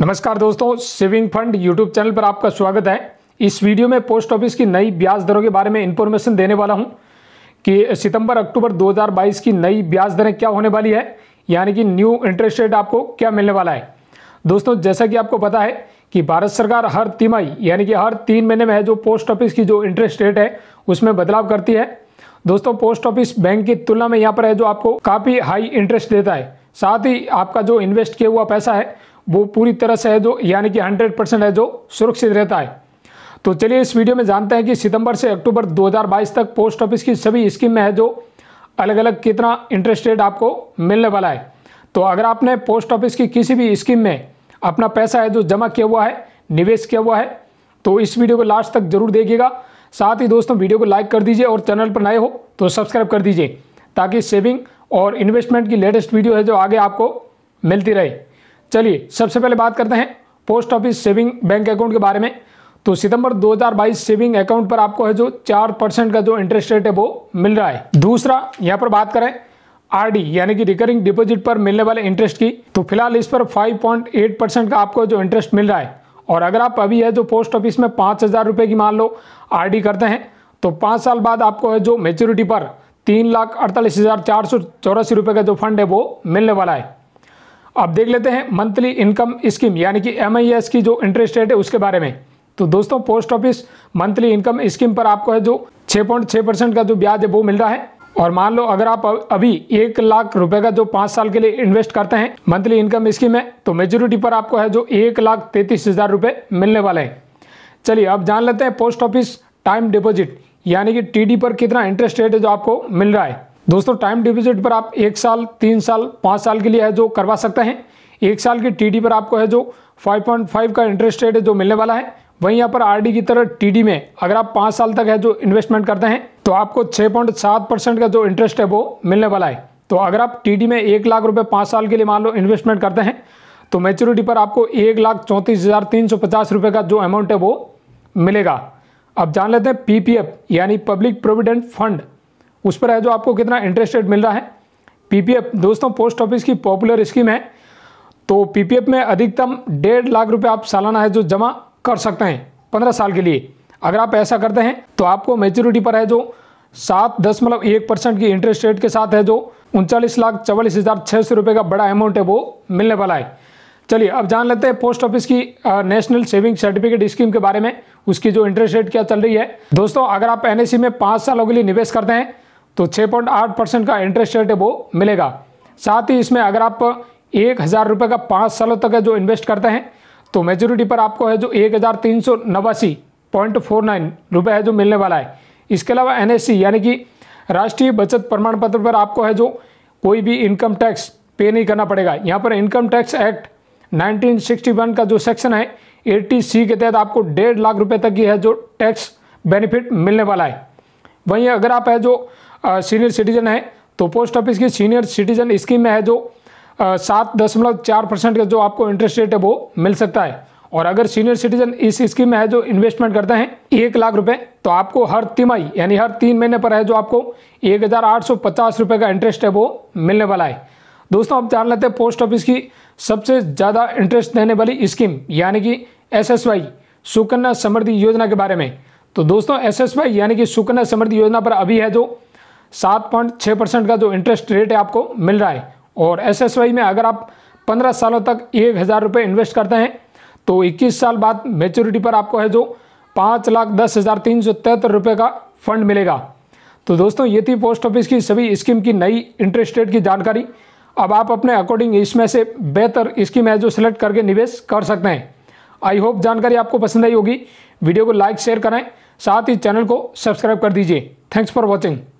नमस्कार दोस्तों saving fund YouTube channel पर आपका स्वागत है इस वीडियो में पोस्ट ऑफिस की नई ब्याज दरों के बारे में इन्फॉर्मेशन देने वाला हूं कि सितंबर अक्टूबर 2022 की नई ब्याज दरें क्या होने वाली है यानी कि न्यू इंटरेस्ट रेट आपको क्या मिलने वाला है दोस्तों जैसा कि आपको पता है कि भारत सरकार हर तिमाही यानी कि हर तीन महीने में जो पोस्ट ऑफिस की जो इंटरेस्ट रेट है उसमें बदलाव करती है दोस्तों पोस्ट ऑफिस बैंक की तुलना में यहाँ पर है जो आपको काफ़ी हाई इंटरेस्ट देता है साथ ही आपका जो इन्वेस्ट किया हुआ पैसा है वो पूरी तरह से है जो यानी कि 100 परसेंट है जो सुरक्षित रहता है तो चलिए इस वीडियो में जानते हैं कि सितंबर से अक्टूबर 2022 तक पोस्ट ऑफिस की सभी स्कीम में है जो अलग अलग कितना इंटरेस्ट रेट आपको मिलने वाला है तो अगर आपने पोस्ट ऑफिस की किसी भी स्कीम में अपना पैसा है जो जमा किया हुआ है निवेश किया हुआ है तो इस वीडियो को लास्ट तक जरूर देखिएगा साथ ही दोस्तों वीडियो को लाइक कर दीजिए और चैनल पर नए हो तो सब्सक्राइब कर दीजिए ताकि सेविंग और इन्वेस्टमेंट की लेटेस्ट वीडियो है जो आगे आपको मिलती रहे चलिए सबसे पहले बात करते हैं post office saving bank account के बारे में तो सितंबर 2022 सेविंग अकाउंट पर आपको है जो चार परसेंट का जो इंटरेस्ट रेट है वो मिल रहा है दूसरा यहाँ पर बात करें आरडी यानी कि रिकरिंग डिपॉजिट पर मिलने वाले इंटरेस्ट की तो फिलहाल इस पर 5.8 परसेंट का आपको जो इंटरेस्ट मिल रहा है और अगर आप अभी है जो पोस्ट ऑफिस में पाँच हज़ार की मान लो आर करते हैं तो पाँच साल बाद आपको है जो मेच्योरिटी पर तीन लाख अड़तालीस हज़ार चार सौ चौरासी का जो फंड है वो मिलने वाला है अब देख लेते हैं मंथली इनकम स्कीम यानी कि एम की जो इंटरेस्ट रेट है उसके बारे में तो दोस्तों post office monthly income scheme पर आपको है जो छः परसेंट का जो ब्याज है वो मिल रहा है और मान लो अगर आप अभी एक लाख रुपए का जो पाँच साल के लिए इन्वेस्ट करते हैं मंथली इनकम स्कीम है तो मेजोरिटी पर आपको है जो एक लाख तैंतीस हज़ार रुपये मिलने वाले हैं चलिए अब जान लेते हैं पोस्ट ऑफिस टाइम डिपॉजिट यानी कि टी पर कितना इंटरेस्ट रेट है जो आपको मिल रहा है दोस्तों टाइम डिपोजिट पर आप एक साल तीन साल पाँच साल के लिए है जो करवा सकते हैं एक साल की टीडी पर आपको है जो 5.5 का इंटरेस्ट रेट है जो मिलने वाला है वहीं यहाँ पर आरडी की तरह टीडी में अगर आप पाँच साल तक है जो इन्वेस्टमेंट करते हैं तो आपको 6.7 परसेंट का जो इंटरेस्ट है वो मिलने वाला है तो अगर आप टीडी में एक लाख रुपये पाँच साल के लिए मान लो इन्वेस्टमेंट करते हैं तो मेच्योरिटी पर आपको एक लाख चौंतीस हज़ार तीन सौ पचास रुपये का जो अमाउंट है वो मिलेगा अब जान लेते हैं पीपीएफ यानी पब्लिक प्रोविडेंट फंड उस पर है जो आपको कितना इंटरेस्ट रेट मिल रहा है पीपीएफ दोस्तों पोस्ट ऑफिस की पॉपुलर स्कीम है तो पीपीएफ में अधिकतम डेढ़ लाख रुपए आप सालाना है जो जमा कर सकते हैं पंद्रह साल के लिए अगर आप ऐसा करते हैं तो आपको मेच्योरिटी पर है जो सात दशमलव एक परसेंट की इंटरेस्ट रेट के साथ है जो उनचालीस लाख चवालीस हज़ार छः सौ रुपये का बड़ा अमाउंट है वो मिलने वाला है चलिए अब जान लेते हैं पोस्ट ऑफिस की नेशनल सेविंग सर्टिफिकेट स्कीम के बारे में उसकी जो इंटरेस्ट रेट क्या चल रही है दोस्तों अगर आप एनएससी में पाँच सालों के लिए निवेश करते हैं तो 6.8 परसेंट का इंटरेस्ट रेट है वो मिलेगा साथ ही इसमें अगर आप एक हज़ार रुपये का पाँच सालों तक जो इन्वेस्ट करते हैं तो मेजोरिटी पर आपको है जो एक हज़ार तीन सौ नवासी पॉइंट फोर नाइन रुपये है जो मिलने वाला है इसके अलावा एन यानी कि राष्ट्रीय बचत प्रमाण पत्र पर आपको है जो कोई भी इनकम टैक्स पे नहीं करना पड़ेगा यहाँ पर इनकम टैक्स एक्ट 1961 का जो सेक्शन है एट्टी सी के तहत आपको डेढ़ लाख रुपए तक की है जो टैक्स बेनिफिट मिलने वाला है वहीं अगर आप है जो सीनियर सिटीजन है तो पोस्ट ऑफिस की सीनियर सिटीजन स्कीम में है जो सात दशमलव चार परसेंट का जो आपको इंटरेस्ट रेट है वो मिल सकता है और अगर सीनियर सिटीजन इस स्कीम में है जो इन्वेस्टमेंट करते हैं एक लाख रुपए तो आपको हर तिमाही यानी हर तीन महीने पर है जो आपको एक हज़ार आठ सौ पचास रुपए का इंटरेस्ट है वो मिलने वाला है दोस्तों आप जान लेते हैं पोस्ट ऑफिस की सबसे ज़्यादा इंटरेस्ट देने वाली स्कीम यानी कि S S Y Sukanya Samriddhi Yojana के बारे में तो दोस्तों एस एस वाई यानी कि सुकन्या समृद्धि योजना पर अभी है जो सात पॉइंट छः परसेंट का जो इंटरेस्ट रेट है आपको मिल रहा है और एस एस वाई में अगर आप पंद्रह सालों तक एक हज़ार रुपये इन्वेस्ट करते हैं तो इक्कीस साल बाद मेच्योरिटी पर आपको है जो पाँच लाख दस हज़ार तीन सौ तिहत्तर रुपये का फंड मिलेगा तो दोस्तों ये थी पोस्ट ऑफिस की सभी स्कीम की नई इंटरेस्ट रेट की जानकारी अब आप अपने अकॉर्डिंग इसमें से बेहतर स्कीम है जो सिलेक्ट करके निवेश कर सकते हैं आई होप जानकारी आपको पसंद आई होगी वीडियो को लाइक शेयर करें साथ ही चैनल को सब्सक्राइब कर दीजिए थैंक्स फॉर वॉचिंग